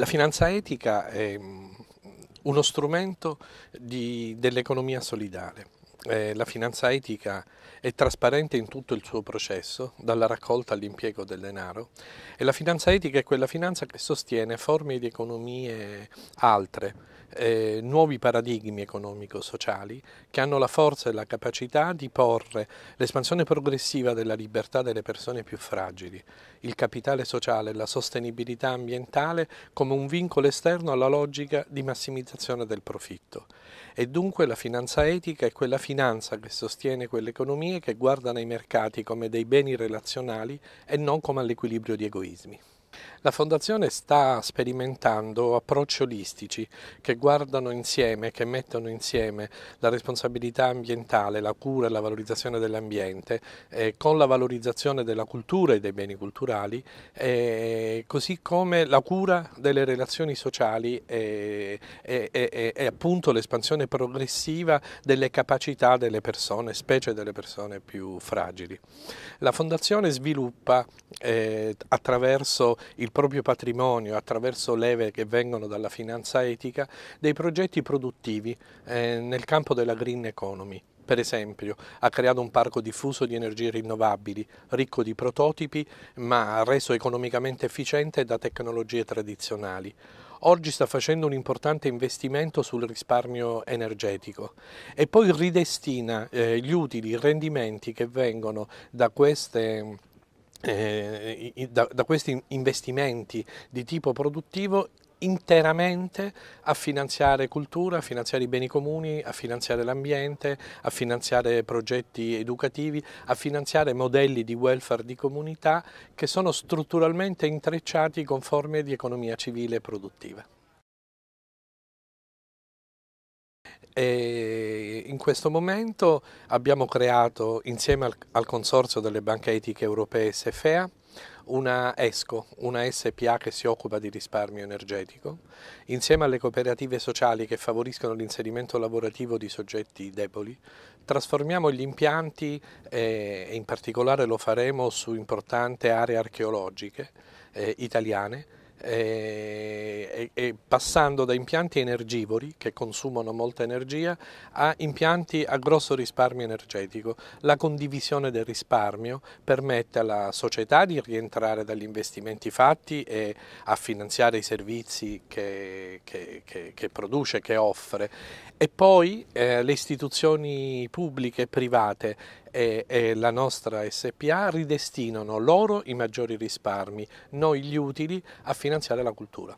La finanza etica è mm, uno strumento dell'economia solidale. Eh, la finanza etica è trasparente in tutto il suo processo, dalla raccolta all'impiego del denaro e la finanza etica è quella finanza che sostiene forme di economie altre, eh, nuovi paradigmi economico-sociali che hanno la forza e la capacità di porre l'espansione progressiva della libertà delle persone più fragili, il capitale sociale e la sostenibilità ambientale come un vincolo esterno alla logica di massimizzazione del profitto. E dunque la finanza etica è quella finanza che sostiene quelle economie che guardano i mercati come dei beni relazionali e non come all'equilibrio di egoismi. La Fondazione sta sperimentando approcci olistici che guardano insieme, che mettono insieme la responsabilità ambientale, la cura e la valorizzazione dell'ambiente eh, con la valorizzazione della cultura e dei beni culturali, eh, così come la cura delle relazioni sociali e, e, e, e appunto l'espansione progressiva delle capacità delle persone, specie delle persone più fragili. La Fondazione sviluppa eh, attraverso il proprio patrimonio attraverso leve che vengono dalla finanza etica dei progetti produttivi eh, nel campo della green economy. Per esempio, ha creato un parco diffuso di energie rinnovabili, ricco di prototipi, ma reso economicamente efficiente da tecnologie tradizionali oggi sta facendo un importante investimento sul risparmio energetico e poi ridestina eh, gli utili, i rendimenti che vengono da queste eh, da, da questi investimenti di tipo produttivo interamente a finanziare cultura, a finanziare i beni comuni, a finanziare l'ambiente, a finanziare progetti educativi, a finanziare modelli di welfare di comunità che sono strutturalmente intrecciati con forme di economia civile e produttiva. E in questo momento abbiamo creato insieme al, al Consorzio delle Banche Etiche Europee SFEA una ESCO, una SPA che si occupa di risparmio energetico, insieme alle cooperative sociali che favoriscono l'inserimento lavorativo di soggetti deboli, trasformiamo gli impianti eh, e in particolare lo faremo su importanti aree archeologiche eh, italiane eh, e, e passando da impianti energivori che consumano molta energia a impianti a grosso risparmio energetico. La condivisione del risparmio permette alla società di rientrare dagli investimenti fatti e a finanziare i servizi che, che, che, che produce, che offre e poi eh, le istituzioni pubbliche e private e, e, la nostra SPA ridestinano loro i maggiori risparmi, noi gli utili a finanziare la cultura.